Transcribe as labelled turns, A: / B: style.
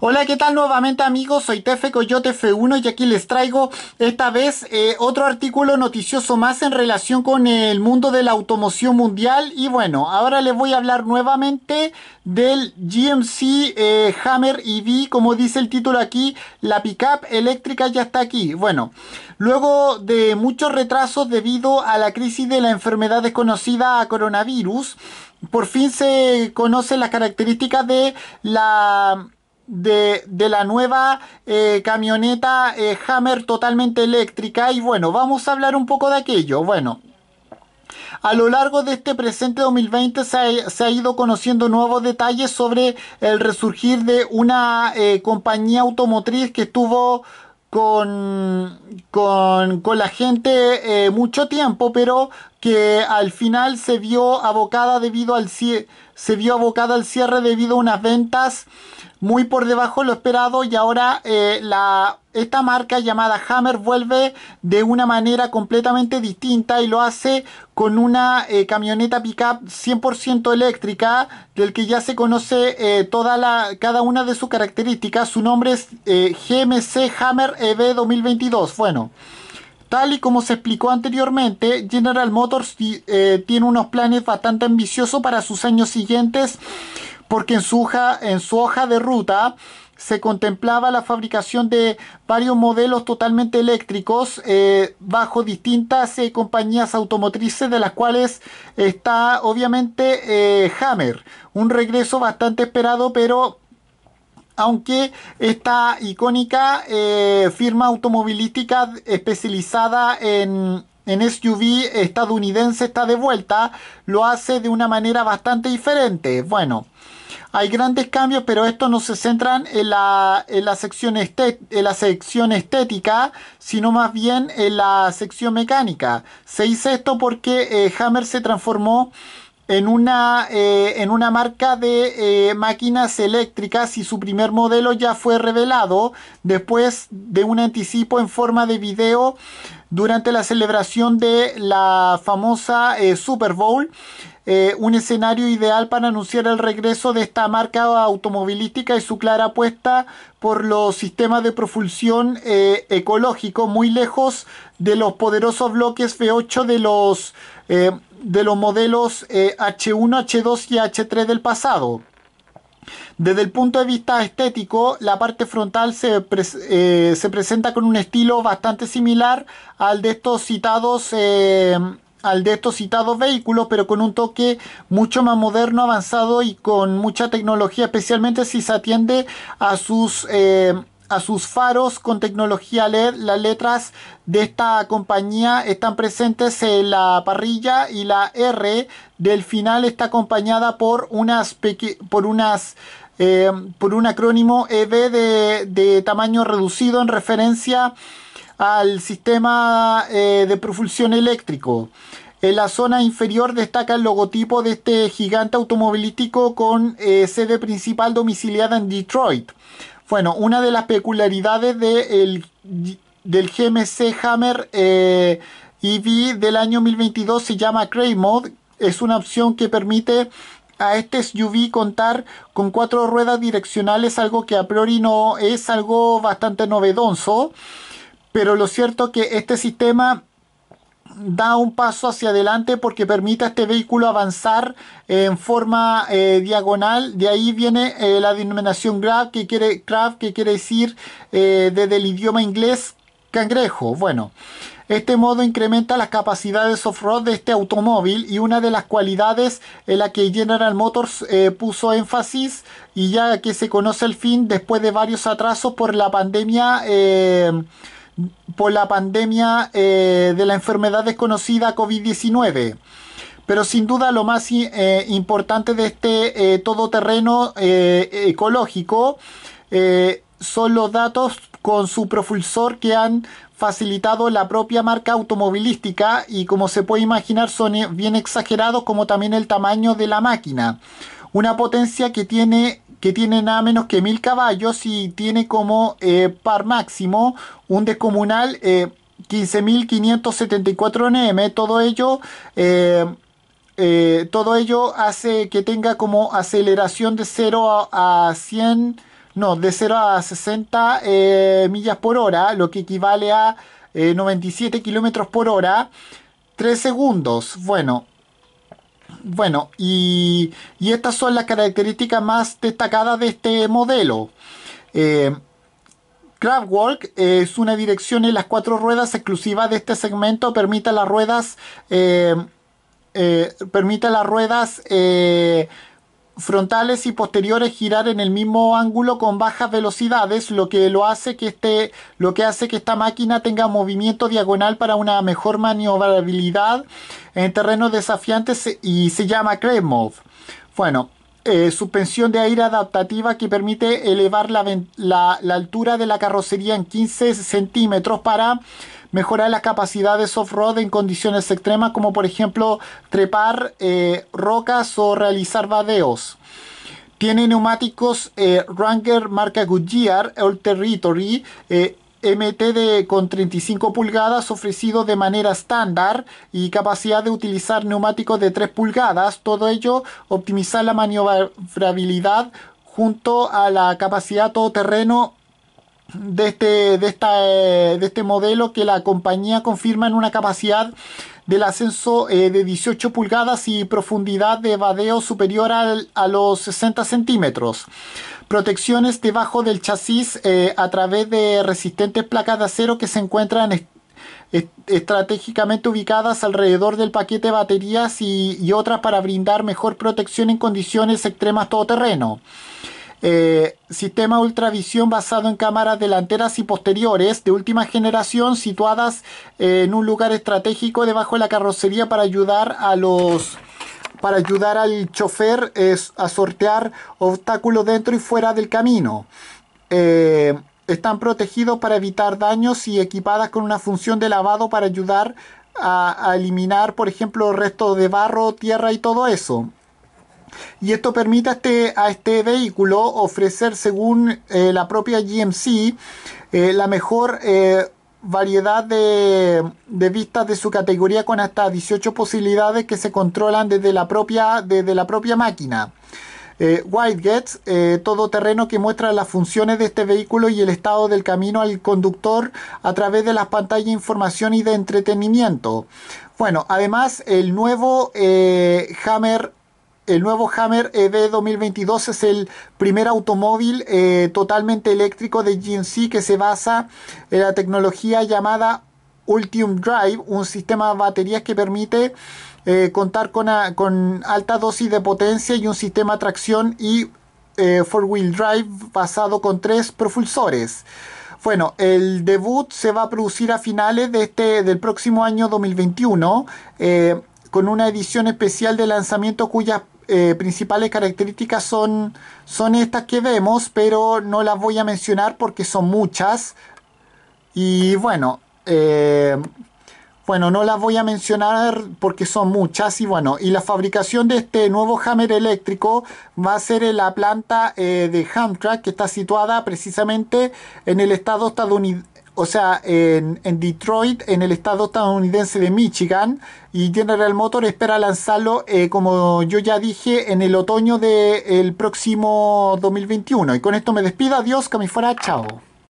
A: Hola, ¿qué tal nuevamente amigos? Soy Tefe Coyote F1 y aquí les traigo esta vez eh, otro artículo noticioso más en relación con el mundo de la automoción mundial. Y bueno, ahora les voy a hablar nuevamente del GMC eh, Hammer EV, como dice el título aquí, la pickup eléctrica ya está aquí. Bueno, luego de muchos retrasos debido a la crisis de la enfermedad desconocida a coronavirus, por fin se conocen las características de la de, la nueva eh, camioneta eh, Hammer totalmente eléctrica y bueno, vamos a hablar un poco de aquello. Bueno, a lo largo de este presente 2020 se ha, ido conociendo nuevos detalles sobre el resurgir de una eh, compañía automotriz que estuvo con, con, la gente mucho tiempo, pero que al final se vio abocada debido al se vio abocada al cierre debido a unas ventas muy por debajo lo esperado y ahora eh, la, esta marca llamada Hammer vuelve de una manera completamente distinta y lo hace con una eh, camioneta pickup 100% eléctrica del que ya se conoce eh, toda la, cada una de sus características. Su nombre es GMC Hammer EV 2022. Bueno. Tal y como se explicó anteriormente, General Motors tiene unos planes bastante ambiciosos para sus años siguientes porque en su, hoja, de ruta se contemplaba la fabricación de varios modelos totalmente eléctricos eh, bajo distintas eh, compañías automotrices, de las cuales está obviamente eh, Hammer, un regreso bastante esperado, pero aunque esta icónica firma automovilística especializada en, en SUV estadounidense está de vuelta, lo hace de una manera bastante diferente. Bueno, hay grandes cambios, pero estos no se centran este, en la, sección, estética, sino más bien en la sección mecánica. Se hizo esto porque eh, Hammer se transformó en una, eh, en una marca de eh, máquinas eléctricas y su primer modelo ya fue revelado después de un anticipo en forma de video durante la celebración de la famosa Super Bowl. Eh, un escenario ideal para anunciar el regreso de esta marca automovilística y su clara apuesta por los sistemas de propulsión eh, ecológico muy lejos de los poderosos bloques V8 de los, eh, de los modelos H1, H2 y H3 del pasado. Desde el punto de vista estético, la parte frontal se, presenta con un estilo bastante similar al de estos citados al de estos citados vehículos, pero con un toque mucho más moderno, avanzado y con mucha tecnología, especialmente si se atiende a sus... Eh, a sus faros con tecnología LED. Las letras de esta compañía están presentes en la parrilla y la R del final está acompañada por unas por unas eh, por un acrónimo EV de, de tamaño reducido en referencia al sistema eh, de propulsión eléctrico. En la zona inferior destaca el logotipo de este gigante automovilístico con eh, sede principal domiciliada en Detroit. Bueno, una de las peculiaridades de del GMC Hammer EV eh, e del año 2022 se llama Cray Mode. Es una opción que permite a este SUV contar con cuatro ruedas direccionales, algo que a priori no es algo bastante novedoso. Pero lo cierto es que este sistema da un paso hacia adelante porque permite a este vehículo avanzar en forma eh, diagonal. De ahí viene eh, la denominación grab que quiere, craft, que quiere decir eh, desde el idioma inglés cangrejo. Bueno, este modo incrementa las capacidades off-road de este automóvil y una de las cualidades en la que General Motors puso énfasis y ya que se conoce el fin después de varios atrasos por la pandemia por la pandemia eh, de la enfermedad desconocida COVID-19. Pero sin duda lo más eh, importante de este eh, todoterreno ecológico son los datos con su propulsor que han facilitado la propia marca automovilística y como se puede imaginar son bien exagerados como también el tamaño de la máquina. Una potencia que tiene, que tiene nada menos que 1000 caballos y tiene como eh, par máximo un descomunal 15.574 eh, Nm. Todo ello... Eh, todo ello hace que tenga como aceleración de 0 a 100, no, de 0 a 60 millas por hora, lo que equivale a 97 kilómetros por hora, 3 segundos. Bueno, bueno, y, estas son las características más destacadas de este modelo. Eh, Craftwork es una dirección en las cuatro ruedas exclusiva de este segmento. Permite las ruedas... Eh, eh, permite las ruedas eh, frontales y posteriores girar en el mismo ángulo con bajas velocidades, lo que lo hace que este, lo que hace que esta máquina tenga movimiento diagonal para una mejor maniobrabilidad en terrenos desafiantes y se llama Kremov. Bueno, eh, suspensión de aire adaptativa que permite elevar la, altura de la carrocería en 15 centímetros para mejorar las capacidades off-road en condiciones extremas como por ejemplo trepar eh, rocas o realizar vadeos. Tiene neumáticos eh, Ranger marca Goodyear All Territory, MT con 35 pulgadas ofrecido de manera estándar y capacidad de utilizar neumáticos de 3 pulgadas, todo ello optimizar la maniobrabilidad junto a la capacidad todoterreno de este, de, esta, eh, de este modelo que la compañía confirma en una capacidad del ascenso eh, de 18 pulgadas y profundidad de vadeo superior a los 60 centímetros protecciones debajo del chasis eh, a través de resistentes placas de acero que se encuentran estratégicamente ubicadas alrededor del paquete de baterías y, otras para brindar mejor protección en condiciones extremas todoterreno. Eh, sistema ultravisión basado en cámaras delanteras y posteriores de última generación situadas eh, en un lugar estratégico debajo de la carrocería para ayudar a los para ayudar al chofer es a sortear obstáculos dentro y fuera del camino. Eh, están protegidos para evitar daños y equipadas con una función de lavado para ayudar a, eliminar, por ejemplo, restos de barro, tierra y todo eso. Y esto permite a este, este vehículo ofrecer, según eh, la propia GMC, eh, la mejor variedad de, vistas de su categoría con hasta 18 posibilidades que se controlan desde la propia, desde la propia máquina. Eh, white Gets, eh, todo terreno que muestra las funciones de este vehículo y el estado del camino al conductor a través de las pantallas de información y de entretenimiento. Bueno, además el nuevo eh, Hammer el nuevo Hammer EV 2022 es el primer automóvil eh, totalmente eléctrico de GMC que se basa en la tecnología llamada Ultium Drive, un sistema de baterías que permite eh, contar con, alta dosis de potencia y un sistema de tracción y eh, four-wheel drive basado con tres propulsores. Bueno, el debut se va a producir a finales de este, del próximo año 2021 con una edición especial de lanzamiento cuyas eh, principales características son, son estas que vemos, pero no las voy a mencionar porque son muchas. Y bueno, eh, bueno, no las voy a mencionar porque son muchas. Y bueno, y la fabricación de este nuevo Hammer eléctrico va a ser en la planta eh, de Hamtrak que está situada precisamente en el estado estadounidense o sea, en, en, Detroit, en el estado estadounidense de Michigan, y General Motors espera lanzarlo, eh, como yo ya dije, en el otoño del próximo 2021. Y con esto me despido, adiós, que chao.